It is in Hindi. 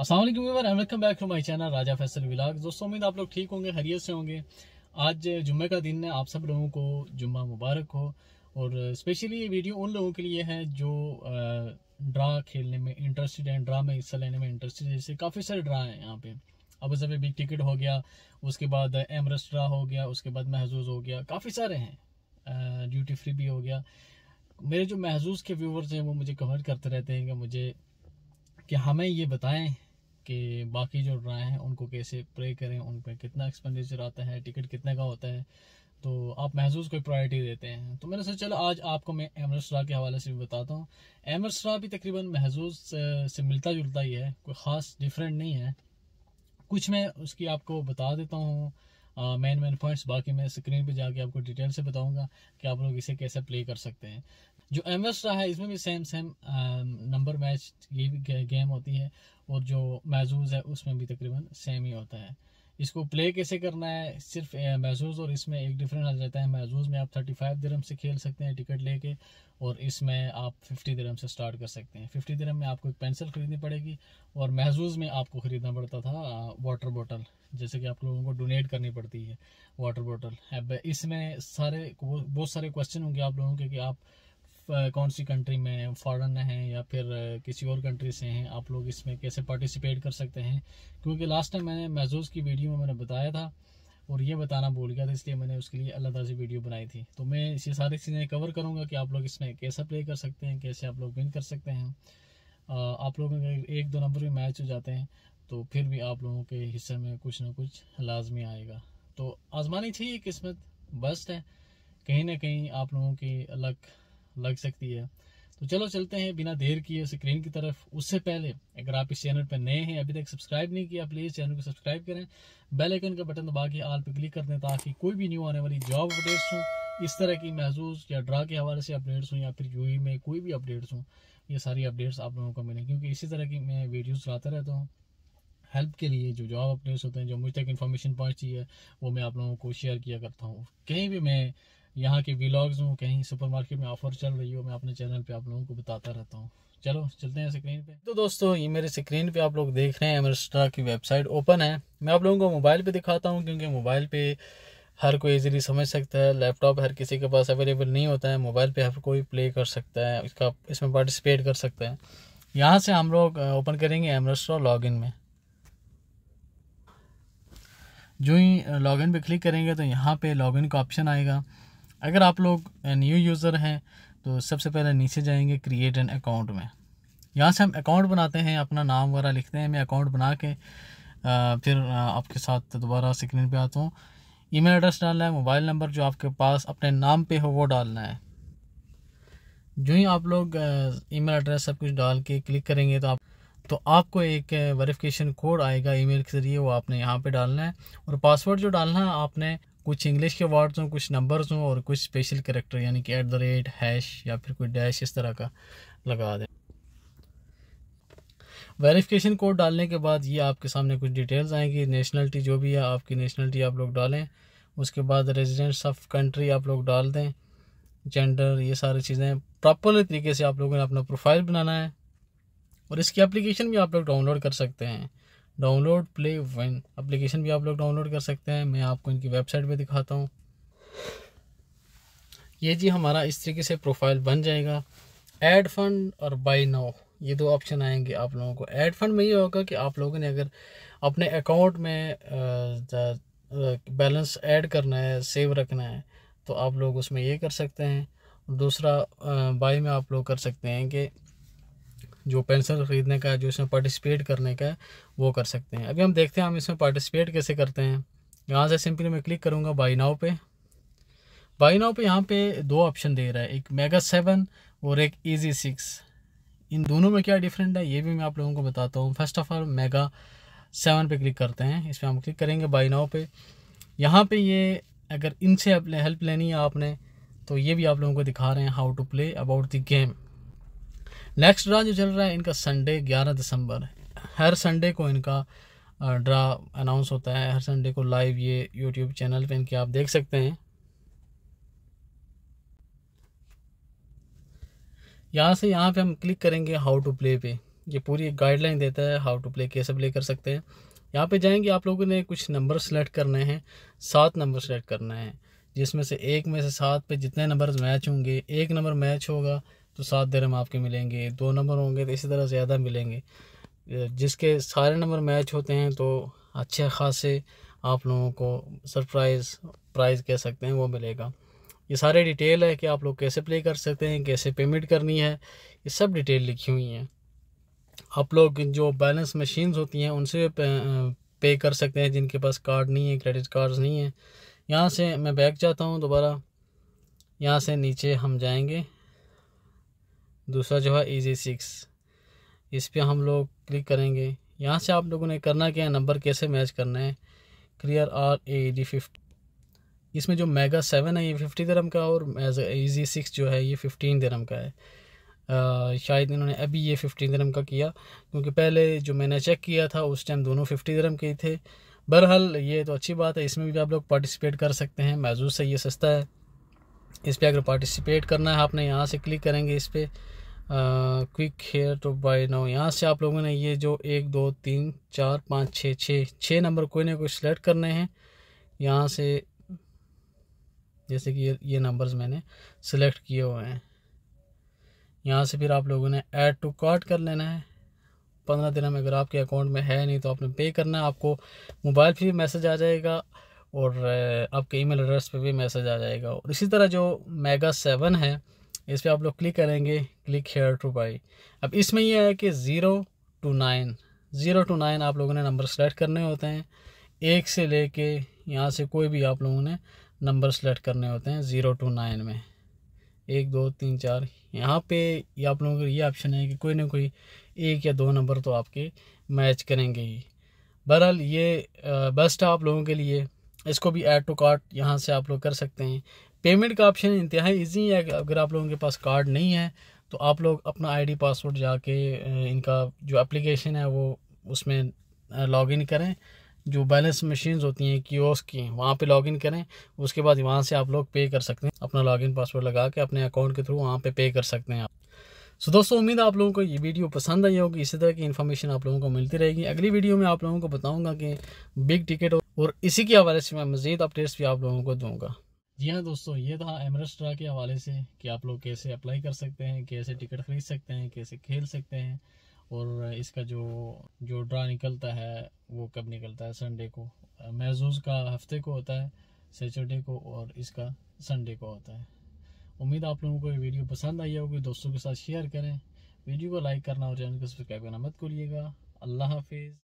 असल viewer and welcome back to my channel Raja Faisal vlog दोस्तों उम्मीद आप लोग ठीक होंगे हरियत से होंगे आज जुम्मे का दिन है आप सब लोगों को जुम्मा मुबारक हो और स्पेशली ये वीडियो उन लोगों के लिए है जो ड्रा खेलने में इंटरेस्टेड हैं ड्रा में हिस्सा लेने में इंटरेस्टेड है जैसे काफ़ी सारे ड्रा हैं यहाँ पे अब जब बिग टिकट हो गया उसके बाद एमरस ड्रा हो गया उसके बाद महजूज हो गया काफ़ी सारे हैं ड्यूटी फ्री भी हो गया मेरे जो महजूज के व्यूवर्स हैं वो मुझे कमेंट करते रहते हैं कि मुझे कि हमें ये बताएं कि बाकी जो ड्राए हैं उनको कैसे प्रे करें उन पर कितना एक्सपेंडिचर आता है टिकट कितने का होता है तो आप महजूज कोई प्रायोरिटी देते हैं तो मैंने सोचा चलो आज आपको मैं एमरस के हवाले से भी बताता हूँ एमरस भी तकरीबन महजूज से मिलता जुलता ही है कोई ख़ास डिफरेंट नहीं है कुछ मैं उसकी आपको बता देता हूँ मेन मेन पॉइंट्स बाकी मैं स्क्रीन पे जाके आपको डिटेल से बताऊंगा कि आप लोग इसे कैसे प्ले कर सकते हैं जो एम एस रहा है इसमें भी सेम सेम नंबर मैच ये भी गेम होती है और जो मैजूज है उसमें भी तकरीबन सेम ही होता है इसको प्ले कैसे करना है सिर्फ महजूज़ uh, और इसमें एक डिफरेंट आ जाता है महजूज़ में आप थर्टी फाइव दरम से खेल सकते हैं टिकट लेके और इसमें आप फिफ्टी दरम से स्टार्ट कर सकते हैं फिफ्टी दरम में आपको एक पेंसिल ख़रीदनी पड़ेगी और महजूज़ में आपको ख़रीदना पड़ता था वाटर uh, बॉटल जैसे कि आप लोगों को डोनेट करनी पड़ती है वाटर बॉटल इसमें सारे बहुत सारे क्वेश्चन होंगे आप लोगों के कि आप कौन सी कंट्री में फ़ॉरन हैं या फिर किसी और कंट्री से हैं आप लोग इसमें कैसे पार्टिसिपेट कर सकते हैं क्योंकि लास्ट टाइम मैंने महजूज़ की वीडियो में मैंने बताया था और ये बताना भूल गया था इसलिए मैंने उसके लिए अलग से वीडियो बनाई थी तो मैं इसे सारी चीज़ें कवर करूँगा कि आप लोग इसमें कैसा प्ले कर सकते हैं कैसे आप लोग विन कर सकते हैं आप लोग एक दो नंबर में मैच हो जाते हैं तो फिर भी आप लोगों के हिस्से में कुछ ना कुछ लाजमी आएगा तो आजमानी चाहिए किस्मत बस्ट है कहीं ना कहीं आप लोगों की अलग लग सकती है तो चलो चलते हैं बिना देर किए स्क्रीन की तरफ उससे पहले अगर आप इस चैनल पर नए हैं अभी तक सब्सक्राइब नहीं किया प्लीज़ चैनल को सब्सक्राइब करें बेल आइकन का बटन दबा के आल पर क्लिक कर दें ताकि कोई भी न्यू आने वाली जॉब अपडेट्स हों इस तरह की महजूज या ड्रा के हवाले से अपडेट्स हों या फिर यू में कोई भी अपडेट्स हों ये सारी अपडेट्स आप लोगों को मिलें क्योंकि इसी तरह की मैं वीडियोज़ लाता रहता हूँ हेल्प के लिए जो जॉब अपडेट्स होते हैं जो मुझ तक इन्फॉर्मेशन पहुँचती है वो मैं आप लोगों को शेयर किया करता हूँ कहीं भी मैं यहाँ के व्लॉग्स हूँ कहीं सुपरमार्केट में ऑफर चल रही हो मैं अपने चैनल पे आप लोगों को बताता रहता हूँ चलो चलते हैं स्क्रीन पे तो दोस्तों ये मेरे स्क्रीन पे आप लोग देख रहे हैं एमरस्ट्रा की वेबसाइट ओपन है मैं आप लोगों को मोबाइल पे दिखाता हूँ क्योंकि मोबाइल पे हर कोई इजीली समझ सकता है लैपटॉप हर किसी के पास अवेलेबल नहीं होता है मोबाइल पर हर कोई प्ले कर सकता है इसका इसमें पार्टिसिपेट कर सकता है यहाँ से हम लोग ओपन करेंगे एमरस्ट्रा लॉगिन में जो ही लॉगिन पे क्लिक करेंगे तो यहाँ पे लॉगिन का ऑप्शन आएगा अगर आप लोग न्यू यूज़र हैं तो सबसे पहले नीचे जाएंगे क्रिएट एन अकाउंट में यहाँ से हम अकाउंट बनाते हैं अपना नाम वगैरह लिखते हैं मैं अकाउंट बना के फिर आपके साथ दोबारा स्क्रीन पे आता हूँ ईमेल एड्रेस डालना है मोबाइल नंबर जो आपके पास अपने नाम पे हो वो डालना है जो ही आप लोग ईमेल एड्रेस सब कुछ डाल के क्लिक करेंगे तो आप तो आपको एक वेरिफिकेशन कोड आएगा ईमेल के ज़रिए वो आपने यहाँ पे डालना है और पासवर्ड जो डालना है आपने कुछ इंग्लिश के वर्ड्स हों कुछ नंबर्स हों और कुछ स्पेशल करेक्टर यानी कि एट द रेट हैश या फिर कोई डैश इस तरह का लगा दें वेरिफिकेशन कोड डालने के बाद ये आपके सामने कुछ डिटेल्स आएंगी नेशनलिटी जो भी है आपकी नेशनलिटी आप लोग डालें उसके बाद रेजिडेंट्स ऑफ कंट्री आप लोग डाल दें जेंडर ये सारी चीज़ें प्रॉपर तरीके से आप लोगों ने अपना प्रोफाइल बनाना है और इसकी एप्लीकेशन भी आप लोग डाउनलोड कर सकते हैं डाउनलोड प्ले वन एप्लीकेशन भी आप लोग डाउनलोड कर सकते हैं मैं आपको इनकी वेबसाइट पे दिखाता हूँ ये जी हमारा इस तरीके से प्रोफाइल बन जाएगा एड फंड और बाई नाउ ये दो ऑप्शन आएंगे आप लोगों को एड फंड में ये होगा कि आप लोगों ने अगर अपने अकाउंट में बैलेंस ऐड करना है सेव रखना है तो आप लोग उसमें ये कर सकते हैं दूसरा बाई में आप लोग कर सकते हैं कि जो पेंसिल ख़रीदने का जो इसमें पार्टिसिपेट करने का है वो कर सकते हैं अभी हम देखते हैं हम इसमें पार्टिसिपेट कैसे करते हैं यहाँ से सिंपली मैं क्लिक करूँगा बाई नाव पे बाई नाव पे यहाँ पे दो ऑप्शन दे रहा है एक मेगा सेवन और एक ईजी सिक्स इन दोनों में क्या डिफरेंट है ये भी मैं आप लोगों को बताता हूँ first of all mega seven पे क्लिक करते हैं इस पर हम क्लिक करेंगे बाई नाव पे यहाँ पे ये अगर इनसे हेल्प लेनी है आपने तो ये भी आप लोगों को दिखा रहे हैं how to play about the game next draw जो चल रहा है इनका संडे ग्यारह दिसंबर हर संडे को इनका ड्रा अनाउंस होता है हर संडे को लाइव ये यूट्यूब चैनल पे इनके आप देख सकते हैं यहाँ से यहाँ पे हम क्लिक करेंगे हाउ टू प्ले पे ये पूरी एक गाइडलाइन देता है हाउ टू प्ले कैसे प्ले कर सकते हैं यहाँ पे जाएंगे आप लोगों ने कुछ नंबर सेलेक्ट करने हैं सात नंबर सेलेक्ट करना है जिसमें से एक में से सात पे जितने नंबर मैच होंगे एक नंबर मैच होगा तो सात दरम आपके मिलेंगे दो नंबर होंगे तो इसी तरह ज़्यादा मिलेंगे जिसके सारे नंबर मैच होते हैं तो अच्छे खासे आप लोगों को सरप्राइज़ प्राइज़ कह सकते हैं वो मिलेगा ये सारे डिटेल है कि आप लोग कैसे प्ले कर सकते हैं कैसे पेमेंट करनी है ये सब डिटेल लिखी हुई हैं आप लोग जो बैलेंस मशीन्स होती हैं उनसे पे कर सकते हैं जिनके पास कार्ड नहीं है क्रेडिट कार्ड्स नहीं है यहाँ से मैं बैक जाता हूँ दोबारा यहाँ से नीचे हम जाएंगे दूसरा जो है इजी सिक्स इस पर हम लोग क्लिक करेंगे यहाँ से आप लोगों ने करना क्या है नंबर कैसे मैच करना है clear R A D fifty इसमें जो मेगा सेवन है ये फिफ्टी दरम का और ईजी सिक्स जो है ये फिफ्टीन दरम का है आ, शायद इन्होंने अभी ये फिफ्टीन दरम का किया क्योंकि पहले जो मैंने चेक किया था उस टाइम दोनों फिफ्टी दरम के थे बहरहाल ये तो अच्छी बात है इसमें भी आप लोग पार्टिसिपेट कर सकते हैं मैजूज से ये सस्ता है इस पर अगर पार्टिसिपेट करना है आपने यहाँ से क्लिक करेंगे इस पर क्विक हेयर टू बाय नाउ यहाँ से आप लोगों ने ये जो एक दो तीन चार पाँच छः छः छः नंबर कोई ना कोई सिलेक्ट करने हैं यहाँ से जैसे कि ये ये नंबर्स मैंने सेलेक्ट किए हुए हैं यहाँ से फिर आप लोगों ने ऐड टू कार्ट कर लेना है पंद्रह दिन में अगर आपके अकाउंट में है नहीं तो आपने पे करना है आपको मोबाइल पर भी मैसेज आ जाएगा और आपके ईमेल एड्रेस पे भी मैसेज आ जाएगा और इसी तरह जो मेगा सेवन है इस पर आप लोग क्लिक करेंगे क्लिक हेयर टू बाई अब इसमें यह है कि zero two nine zero two nine आप लोगों ने नंबर सेलेक्ट करने होते हैं एक से ले कर यहाँ से कोई भी आप लोगों ने नंबर सेलेक्ट करने होते हैं ज़ीरो टू नाइन में एक दो तीन चार यहाँ पे ये आप लोगों का ये ऑप्शन है कि कोई ना कोई एक या दो नंबर तो आपके मैच करेंगे ही बहरहाल ये बेस्ट है आप लोगों के लिए इसको भी ऐड टू कार्ट यहाँ से आप लोग कर सकते हैं पेमेंट का ऑप्शन इंतहा ईजी है अगर आप लोगों के पास कार्ड नहीं है तो आप लोग अपना आईडी पासवर्ड जाके इनका जो एप्लीकेशन है वो उसमें लॉगिन करें जो बैलेंस मशीन्स होती हैं कियोस्क की वहाँ पे लॉगिन करें उसके बाद वहाँ से आप लोग पे कर सकते हैं अपना लॉगिन पासवर्ड लगा के अपने अकाउंट के थ्रू वहाँ पे पे कर सकते हैं आप सो दोस्तों उम्मीद आप लोगों को ये वीडियो पसंद आई होगी इसी तरह की इन्फॉर्मेशन आप लोगों को मिलती रहेगी अगली वीडियो में आप लोगों को बताऊँगा कि बिग टिकट और इसी के हवाले से मैं मज़ीद अपडेट्स भी आप लोगों को दूँगा जी हाँ दोस्तों ये था एमरेस्ट्रा के हवाले से कि आप लोग कैसे अप्लाई कर सकते हैं कैसे टिकट खरीद सकते हैं कैसे खेल सकते हैं और इसका जो जो ड्रा निकलता है वो कब निकलता है संडे को महजूज़ का हफ्ते को होता है सैटरडे को और इसका संडे को होता है उम्मीद आप लोगों को ये वीडियो पसंद आई होगी दोस्तों के साथ शेयर करें वीडियो को लाइक करना और चैनल को सब्सक्राइब करना मत करिएगा अल्लाह हाफिज़